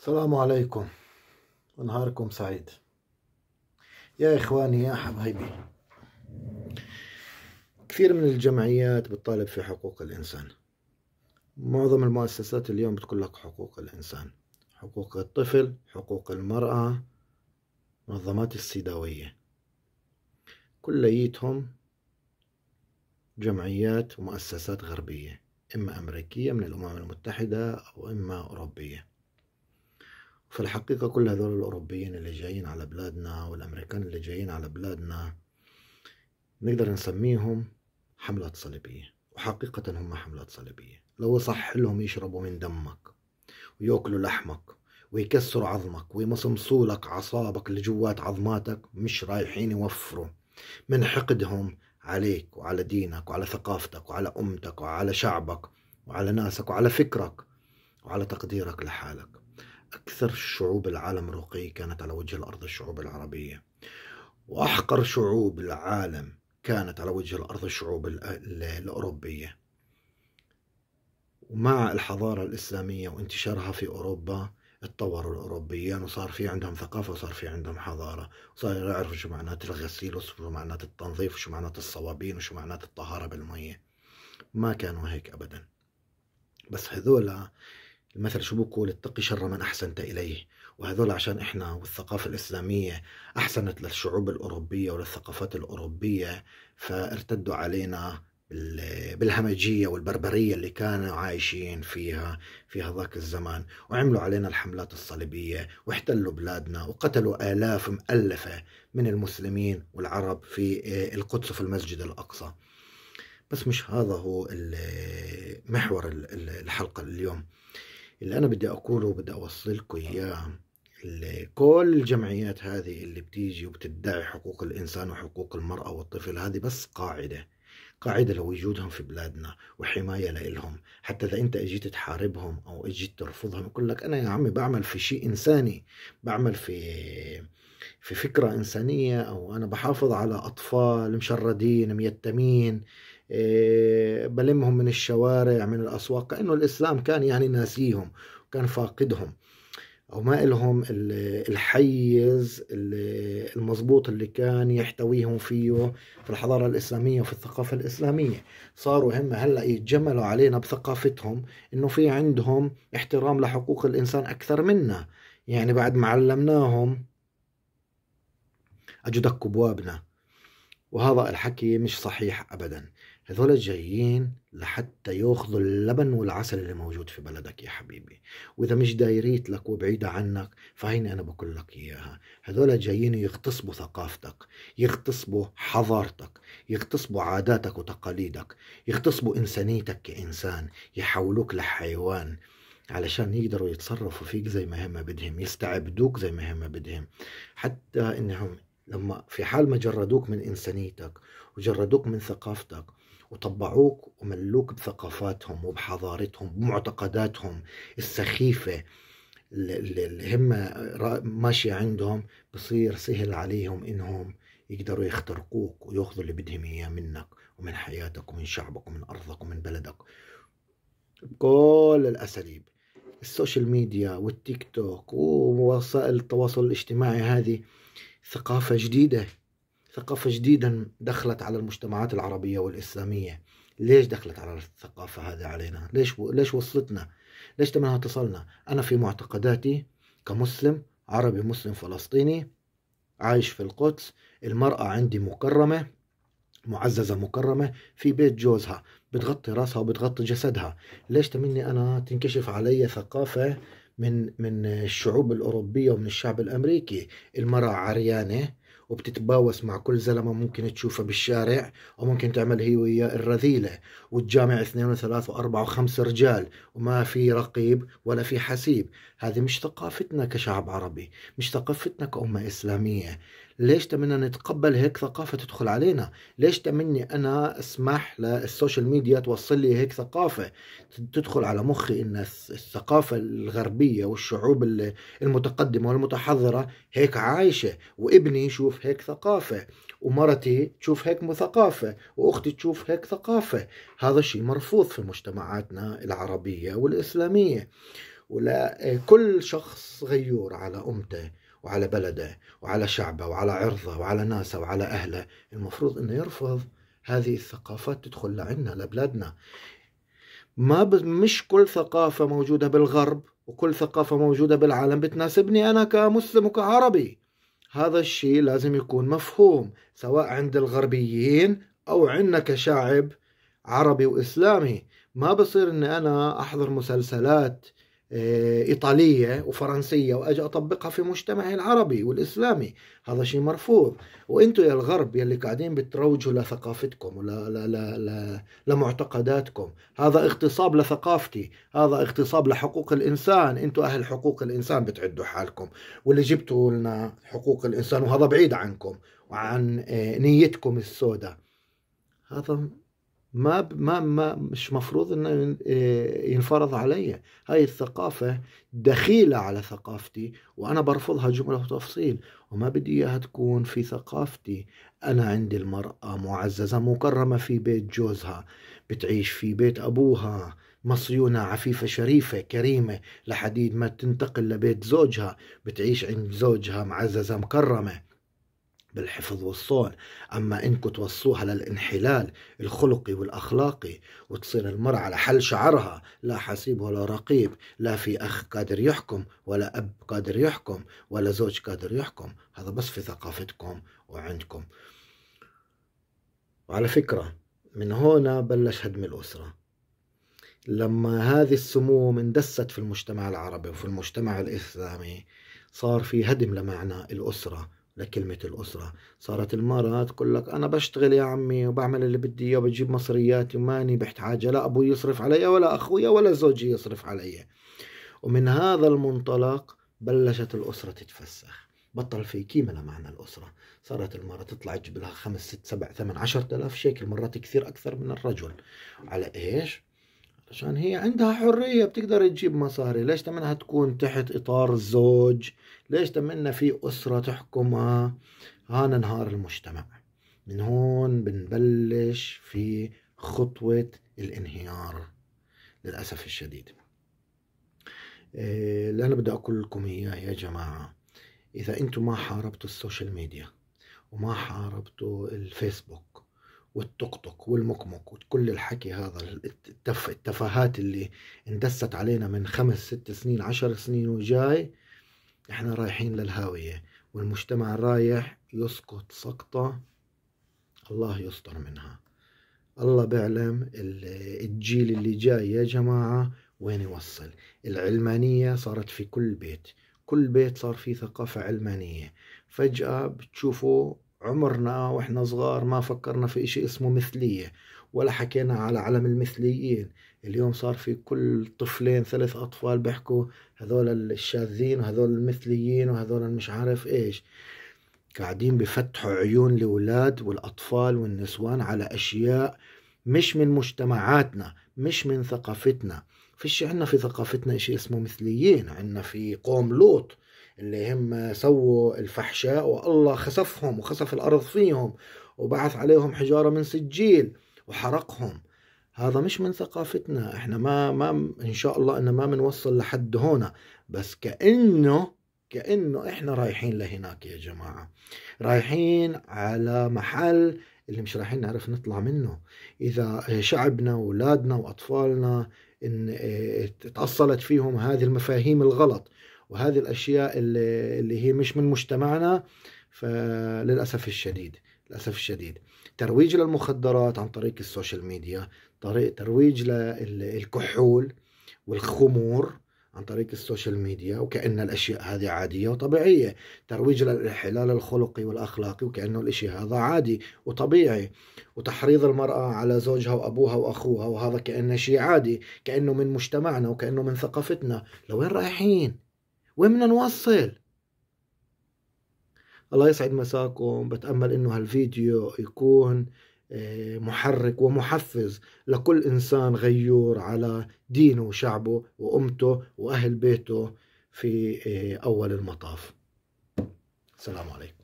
السلام عليكم ونهاركم سعيد يا إخواني يا حبايبي كثير من الجمعيات بتطالب في حقوق الإنسان معظم المؤسسات اليوم بتقول لك حقوق الإنسان حقوق الطفل حقوق المرأة منظمات السيداوية كليتهم جمعيات ومؤسسات غربية إما أمريكية من الأمم المتحدة أو إما أوروبية في الحقيقة كل هذول الأوروبيين اللي جايين على بلادنا والأمريكان اللي جايين على بلادنا نقدر نسميهم حملات صليبية وحقيقة هم حملات صليبية لو صح لهم يشربوا من دمك ويأكلوا لحمك ويكسروا عظمك ويمصمصوا لك أعصابك اللي جوات عظماتك مش رايحين يوفروا من حقدهم عليك وعلى دينك وعلى ثقافتك وعلى أمتك وعلى شعبك وعلى ناسك وعلى فكرك وعلى تقديرك لحالك أكثر شعوب العالم رقي كانت على وجه الأرض الشعوب العربية وأحقر شعوب العالم كانت على وجه الأرض الشعوب الأوروبية ومع الحضارة الإسلامية وانتشارها في أوروبا اتطوروا الأوروبيين يعني وصار في عندهم ثقافة وصار في عندهم حضارة وصار يعرفوا شو معنات الغسيل وشو معنات التنظيف وشو معنات الصوابين وشو معنات الطهارة بالمية ما كانوا هيك أبدا بس هذولا المثل شو بقول اتقي شر من احسنت اليه وهذول عشان احنا والثقافه الاسلاميه احسنت للشعوب الاوروبيه وللثقافات الاوروبيه فارتدوا علينا بالهمجيه والبربريه اللي كانوا عايشين فيها في هذاك الزمان وعملوا علينا الحملات الصليبيه واحتلوا بلادنا وقتلوا الاف مؤلفه من المسلمين والعرب في آه، القدس وفي المسجد الاقصى بس مش هذا هو محور الحلقه اليوم اللي أنا بدي أقوله وبدي أوصلكم إياه كل الجمعيات هذه اللي بتيجي وبتدعي حقوق الإنسان وحقوق المرأة والطفل هذه بس قاعدة قاعدة لوجودهم في بلادنا وحماية لإلهم حتى إذا أنت أجيت تحاربهم أو أجيت ترفضهم يقول لك أنا يا عمي بعمل في شيء إنساني بعمل في في فكرة إنسانية أو أنا بحافظ على أطفال مشردين ميتمين إيه، بلمهم من الشوارع من الأسواق كأنه الإسلام كان يعني ناسيهم وكان فاقدهم أو ما إلهم الحيز المضبوط اللي كان يحتويهم فيه في الحضارة الإسلامية وفي الثقافة الإسلامية صاروا هم هلأ يتجملوا علينا بثقافتهم إنه في عندهم احترام لحقوق الإنسان أكثر منا يعني بعد ما علمناهم أجدك بوابنا وهذا الحكي مش صحيح أبدا هذول جايين لحتى ياخذوا اللبن والعسل اللي موجود في بلدك يا حبيبي واذا مش دايريت لك وبعيدة عنك فهيني انا بقول لك اياها هذول جايين يغتصبوا ثقافتك يغتصبوا حضارتك يغتصبوا عاداتك وتقاليدك يغتصبوا انسانيتك كانسان يحولوك لحيوان علشان يقدروا يتصرفوا فيك زي ما هم بدهم يستعبدوك زي ما هم بدهم حتى انهم لما في حال ما جردوك من إنسانيتك وجردوك من ثقافتك وطبعوك وملوك بثقافاتهم وبحضارتهم بمعتقداتهم السخيفة اللي هم ماشية عندهم بصير سهل عليهم إنهم يقدروا يخترقوك وياخذوا اللي بدهم إياه منك ومن حياتك ومن شعبك ومن أرضك ومن بلدك بكل الأساليب السوشيال ميديا والتيك توك ووسائل التواصل الاجتماعي هذه ثقافة جديدة ثقافة جديدة دخلت على المجتمعات العربية والإسلامية ليش دخلت على الثقافة هذه علينا ليش و... ليش وصلتنا ليش تمنها تصلنا أنا في معتقداتي كمسلم عربي مسلم فلسطيني عايش في القدس المرأة عندي مكرمة معززة مكرمة في بيت جوزها بتغطي راسها وبتغطي جسدها ليش تمني أنا تنكشف علي ثقافة من من الشعوب الاوروبيه ومن الشعب الامريكي المراه عريانه وبتتباوس مع كل زلمه ممكن تشوفها بالشارع وممكن تعمل هي وياه الرذيله وتجامع اثنين وثلاث واربعه وخمس رجال وما في رقيب ولا في حسيب هذه مش ثقافتنا كشعب عربي مش ثقافتنا كامه اسلاميه ليش تمنى نتقبل هيك ثقافة تدخل علينا ليش تمني أنا أسمح للسوشيال ميديا توصل لي هيك ثقافة تدخل على مخي إن الثقافة الغربية والشعوب المتقدمة والمتحضرة هيك عايشة وابني يشوف هيك ثقافة ومرتي تشوف هيك ثقافة وأختي تشوف هيك ثقافة هذا الشيء مرفوض في مجتمعاتنا العربية والإسلامية ولا إيه، كل شخص غيور على أمته وعلى بلده وعلى شعبه وعلى عرضه وعلى ناسه وعلى أهله المفروض أنه يرفض هذه الثقافات تدخل لعنا لبلادنا ما ب... مش كل ثقافة موجودة بالغرب وكل ثقافة موجودة بالعالم بتناسبني أنا كمسلم وكعربي هذا الشيء لازم يكون مفهوم سواء عند الغربيين أو عندنا كشعب عربي وإسلامي ما بصير اني أنا أحضر مسلسلات آه، إيطالية وفرنسية وأجي أطبقها في مجتمعي العربي والإسلامي هذا شيء مرفوض وإنتوا يا الغرب يلي قاعدين بتروجوا لثقافتكم ولا لا لا لا لمعتقداتكم هذا اغتصاب لثقافتي هذا اغتصاب لحقوق الإنسان إنتوا أهل حقوق الإنسان بتعدوا حالكم واللي جبتوا لنا حقوق الإنسان وهذا بعيد عنكم وعن آه، نيتكم السوداء هذا ما ما ما مش مفروض انه إيه، ينفرض علي هاي الثقافة دخيلة على ثقافتي وانا برفضها جملة وتفصيل وما بدي اياها تكون في ثقافتي انا عندي المرأة معززة مكرمة في بيت جوزها بتعيش في بيت ابوها مصيونة عفيفة شريفة كريمة لحديد ما تنتقل لبيت زوجها بتعيش عند زوجها معززة مكرمة بالحفظ والصون أما إنكم توصوها للانحلال الخلقي والأخلاقي وتصير المرأة على حل شعرها لا حسيب ولا رقيب لا في أخ قادر يحكم ولا أب قادر يحكم ولا زوج قادر يحكم هذا بس في ثقافتكم وعندكم وعلى فكرة من هنا بلش هدم الأسرة لما هذه السموم اندست في المجتمع العربي وفي المجتمع الإسلامي صار في هدم لمعنى الأسرة لكلمة الأسرة صارت المرأة تقول لك أنا بشتغل يا عمي وبعمل اللي بدي إياه وبجيب مصرياتي وماني بحتاجة لا أبوي يصرف علي ولا أخويا ولا زوجي يصرف علي ومن هذا المنطلق بلشت الأسرة تتفسخ بطل في كيمة لمعنى الأسرة صارت المرأة تطلع تجيب لها خمس ست سبع ثمان عشر آلاف شيكل مرات كثير أكثر من الرجل على إيش؟ عشان هي عندها حرية بتقدر تجيب مصاري ليش تمنها تكون تحت إطار الزوج ليش تمنى في أسرة تحكمها هان نهار المجتمع من هون بنبلش في خطوة الانهيار للأسف الشديد إيه، اللي أنا بدي أقول لكم إياه يا جماعة إذا أنتم ما حاربتوا السوشيال ميديا وما حاربتوا الفيسبوك والتقطق والمكمك وكل الحكي هذا التف التفاهات اللي اندست علينا من خمس ست سنين عشر سنين وجاي احنا رايحين للهاوية والمجتمع رايح يسقط سقطة الله يستر منها الله بيعلم الجيل اللي جاي يا جماعة وين يوصل العلمانية صارت في كل بيت كل بيت صار فيه ثقافة علمانية فجأة بتشوفوا عمرنا واحنا صغار ما فكرنا في اشي اسمه مثلية ولا حكينا على علم المثليين اليوم صار في كل طفلين ثلاث اطفال بيحكوا هذول الشاذين وهذول المثليين وهذول مش عارف ايش قاعدين بفتحوا عيون الاولاد والاطفال والنسوان على اشياء مش من مجتمعاتنا مش من ثقافتنا فيش عنا في ثقافتنا اشي اسمه مثليين عنا في قوم لوط اللي هم سووا الفحشاء والله خسفهم وخسف الأرض فيهم وبعث عليهم حجارة من سجيل وحرقهم هذا مش من ثقافتنا احنا ما ما ان شاء الله ان ما بنوصل لحد هنا بس كانه كانه احنا رايحين لهناك يا جماعه رايحين على محل اللي مش رايحين نعرف نطلع منه اذا شعبنا واولادنا واطفالنا ان اتاصلت إيه، فيهم هذه المفاهيم الغلط وهذه الاشياء اللي اللي هي مش من مجتمعنا فللاسف الشديد للاسف الشديد ترويج للمخدرات عن طريق السوشيال ميديا طريق ترويج للكحول والخمور عن طريق السوشيال ميديا وكأن الأشياء هذه عادية وطبيعية ترويج للانحلال الخلقي والأخلاقي وكأنه الإشي هذا عادي وطبيعي وتحريض المرأة على زوجها وأبوها وأخوها وهذا كأنه شيء عادي كأنه من مجتمعنا وكأنه من ثقافتنا لوين رايحين وين بدنا نوصل الله يسعد مساكم بتأمل انه هالفيديو يكون آه، محرك ومحفز لكل إنسان غيور على دينه وشعبه وأمته وأهل بيته في آه، أول المطاف السلام عليكم